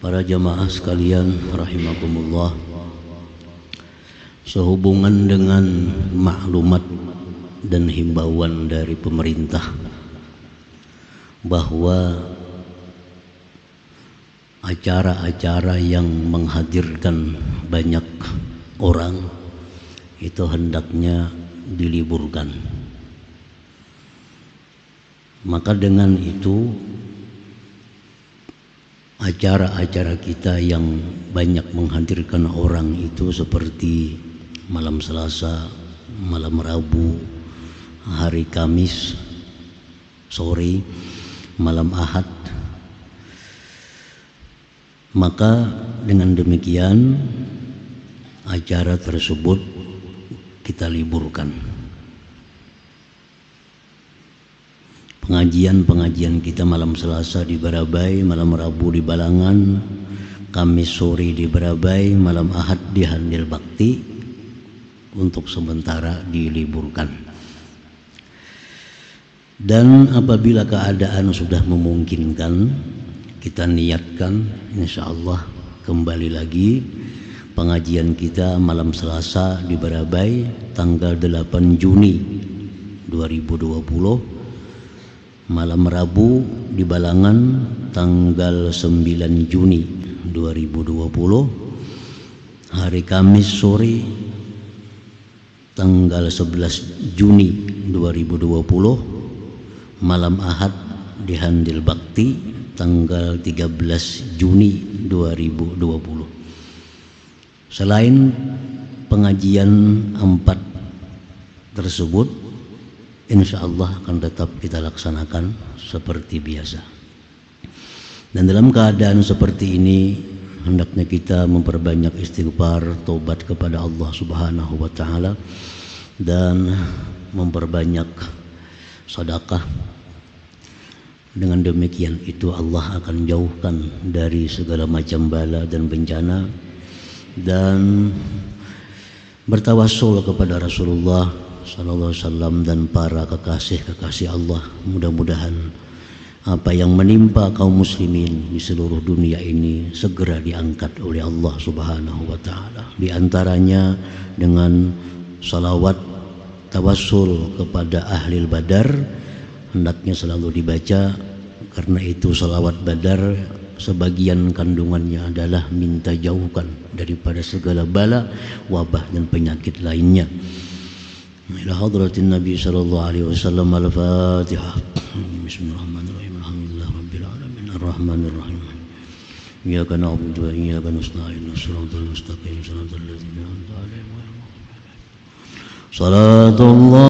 Para jamaah sekalian rahimakumullah Sehubungan dengan maklumat dan himbauan dari pemerintah Bahwa acara-acara yang menghadirkan banyak orang itu hendaknya diliburkan. Maka dengan itu acara-acara kita yang banyak menghadirkan orang itu seperti malam Selasa, malam Rabu, hari Kamis, sore, malam Ahad. Maka dengan demikian acara tersebut kita liburkan. pengajian-pengajian kita malam Selasa di Barabai, malam Rabu di Balangan, Kamis sore di Barabai, malam Ahad di Handil Bakti untuk sementara diliburkan. Dan apabila keadaan sudah memungkinkan, kita niatkan insya Allah kembali lagi pengajian kita malam Selasa di Barabai tanggal 8 Juni 2020 malam Rabu di Balangan tanggal 9 Juni 2020 hari Kamis sore tanggal 11 Juni 2020 malam Ahad di Handil Bakti tanggal 13 Juni 2020 selain pengajian empat tersebut insya Allah akan tetap kita laksanakan seperti biasa. Dan dalam keadaan seperti ini, hendaknya kita memperbanyak istighfar, tobat kepada Allah Subhanahu wa taala dan memperbanyak sedekah. Dengan demikian itu Allah akan jauhkan dari segala macam bala dan bencana dan bertawassul kepada Rasulullah Sallallahu Alaihi Wasallam dan para kekasih-kekasih Allah mudah-mudahan apa yang menimpa kaum muslimin di seluruh dunia ini segera diangkat oleh Allah Subhanahu wa taala. Di antaranya dengan salawat tawassul kepada ahlil badar hendaknya selalu dibaca karena itu salawat badar sebagian kandungannya adalah minta jauhkan daripada segala bala, wabah dan penyakit lainnya. إلى حضرة النبي صلى الله عليه وسلم الفاتحة بسم الله الرحمن الرحيم الحمد لله رب العالمين الرحمن الرحيم إياك نعبد وإياك نستعين الصراط المستقيم صراط الذين أنعمت عليهم غير المغضوب صلاة الله